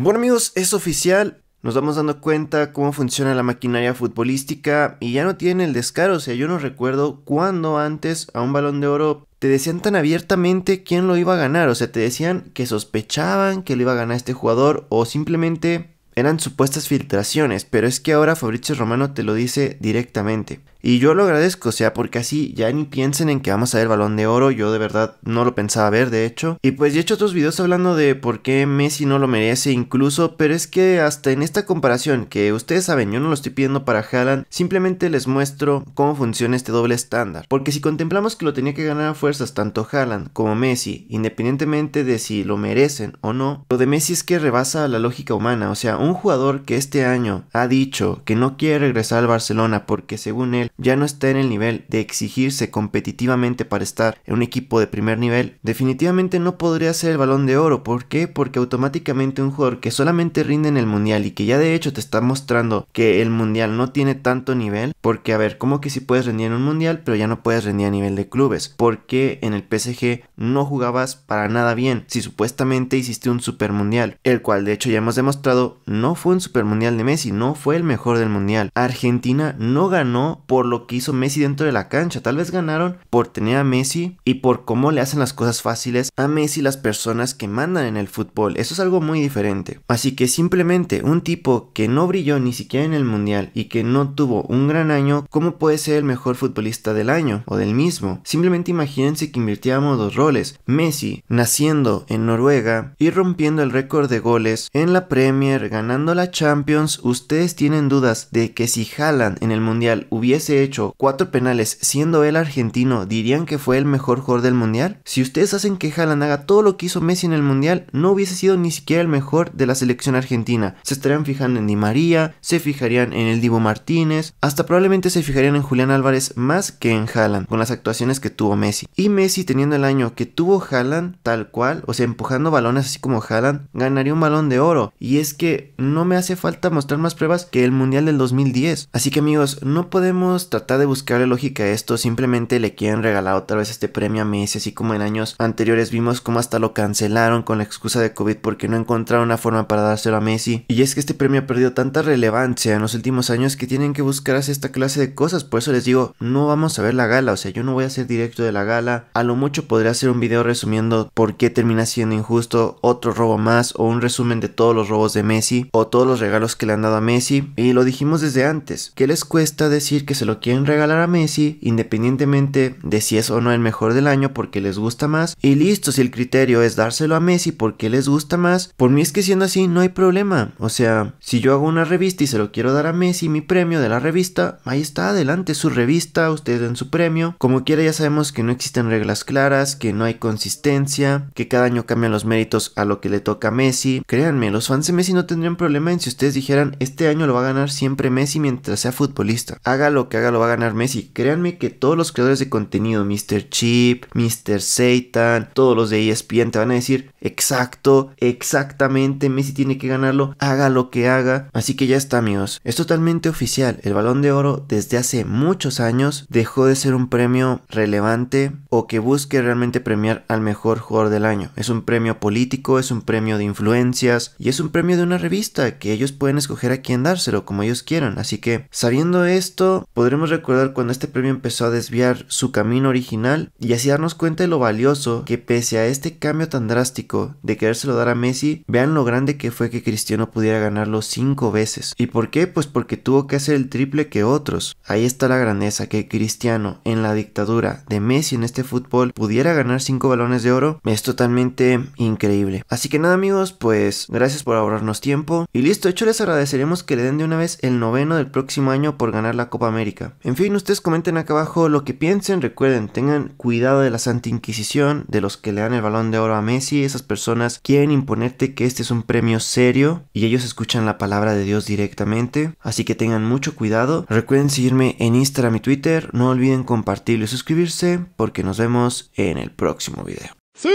Bueno amigos, es oficial. Nos vamos dando cuenta cómo funciona la maquinaria futbolística y ya no tienen el descaro. O sea, yo no recuerdo cuándo antes a un balón de oro te decían tan abiertamente quién lo iba a ganar. O sea, te decían que sospechaban que lo iba a ganar este jugador o simplemente eran supuestas filtraciones, pero es que ahora Fabricio Romano te lo dice directamente. Y yo lo agradezco, o sea, porque así ya ni piensen en que vamos a ver balón de oro, yo de verdad no lo pensaba ver, de hecho. Y pues ya he hecho otros videos hablando de por qué Messi no lo merece incluso, pero es que hasta en esta comparación, que ustedes saben, yo no lo estoy pidiendo para Haaland, simplemente les muestro cómo funciona este doble estándar. Porque si contemplamos que lo tenía que ganar a fuerzas tanto Haaland como Messi, independientemente de si lo merecen o no, lo de Messi es que rebasa la lógica humana, o sea, un un jugador que este año ha dicho que no quiere regresar al Barcelona porque según él ya no está en el nivel de exigirse competitivamente para estar en un equipo de primer nivel, definitivamente no podría ser el balón de oro. ¿Por qué? Porque automáticamente un jugador que solamente rinde en el mundial y que ya de hecho te está mostrando que el mundial no tiene tanto nivel, porque a ver, ¿cómo que si puedes rendir en un mundial pero ya no puedes rendir a nivel de clubes? Porque en el PSG no jugabas para nada bien si supuestamente hiciste un super mundial, el cual de hecho ya hemos demostrado no fue un super mundial de Messi, no fue el mejor del mundial. Argentina no ganó por lo que hizo Messi dentro de la cancha, tal vez ganaron por tener a Messi y por cómo le hacen las cosas fáciles a Messi las personas que mandan en el fútbol. Eso es algo muy diferente. Así que simplemente un tipo que no brilló ni siquiera en el mundial y que no tuvo un gran año, ¿cómo puede ser el mejor futbolista del año o del mismo? Simplemente imagínense que invirtiéramos dos roles. Messi naciendo en Noruega y rompiendo el récord de goles en la Premier, ganando ganando la Champions, ¿ustedes tienen dudas de que si Haaland en el Mundial hubiese hecho cuatro penales siendo el argentino, dirían que fue el mejor jugador del Mundial? Si ustedes hacen que Haaland haga todo lo que hizo Messi en el Mundial, no hubiese sido ni siquiera el mejor de la selección argentina. Se estarían fijando en Di María, se fijarían en el Divo Martínez, hasta probablemente se fijarían en Julián Álvarez más que en Haaland, con las actuaciones que tuvo Messi. Y Messi teniendo el año que tuvo Haaland tal cual, o sea, empujando balones así como Haaland, ganaría un balón de oro. Y es que no me hace falta mostrar más pruebas que el Mundial del 2010. Así que amigos, no podemos tratar de buscarle lógica a esto, simplemente le quieren regalar otra vez este premio a Messi, así como en años anteriores vimos cómo hasta lo cancelaron con la excusa de COVID porque no encontraron una forma para dárselo a Messi. Y es que este premio ha perdido tanta relevancia en los últimos años que tienen que buscarse esta clase de cosas, por eso les digo, no vamos a ver la gala, o sea, yo no voy a hacer directo de la gala, a lo mucho podría hacer un video resumiendo por qué termina siendo injusto, otro robo más o un resumen de todos los robos de Messi, o todos los regalos que le han dado a Messi. Y lo dijimos desde antes, que les cuesta decir que se lo quieren regalar a Messi independientemente de si es o no el mejor del año porque les gusta más? Y listo, si el criterio es dárselo a Messi porque les gusta más, por mí es que siendo así no hay problema. O sea, si yo hago una revista y se lo quiero dar a Messi mi premio de la revista, ahí está, adelante su revista, ustedes en su premio. Como quiera ya sabemos que no existen reglas claras, que no hay consistencia, que cada año cambian los méritos a lo que le toca a Messi. Créanme, los fans de Messi no tendrían problema en si ustedes dijeran, este año lo va a ganar siempre Messi mientras sea futbolista. Haga lo que haga, lo va a ganar Messi. Créanme que todos los creadores de contenido, Mr. Chip, Mr. Satan, todos los de ESPN te van a decir, exacto, exactamente, Messi tiene que ganarlo, haga lo que haga. Así que ya está, amigos. Es totalmente oficial. El balón de oro desde hace muchos años dejó de ser un premio relevante o que busque realmente premiar al mejor jugador del año. Es un premio político, es un premio de influencias y es un premio de una revista que ellos pueden escoger a quién dárselo como ellos quieran. Así que, sabiendo esto, podremos recordar cuando este premio empezó a desviar su camino original y así darnos cuenta de lo valioso que pese a este cambio tan drástico de querérselo dar a Messi, vean lo grande que fue que Cristiano pudiera ganarlo cinco veces. ¿Y por qué? Pues porque tuvo que hacer el triple que otros. Ahí está la grandeza que Cristiano en la dictadura de Messi en este fútbol pudiera ganar cinco balones de oro es totalmente increíble. Así que nada amigos, pues gracias por ahorrarnos tiempo. Y listo, de hecho les agradeceremos que le den de una vez el noveno del próximo año por ganar la Copa América. En fin, ustedes comenten acá abajo lo que piensen, recuerden, tengan cuidado de la Santa Inquisición, de los que le dan el balón de oro a Messi, esas personas quieren imponerte que este es un premio serio y ellos escuchan la palabra de Dios directamente, así que tengan mucho cuidado. Recuerden seguirme en Instagram y Twitter, no olviden compartirlo y suscribirse porque nos vemos en el próximo video. ¡Sí!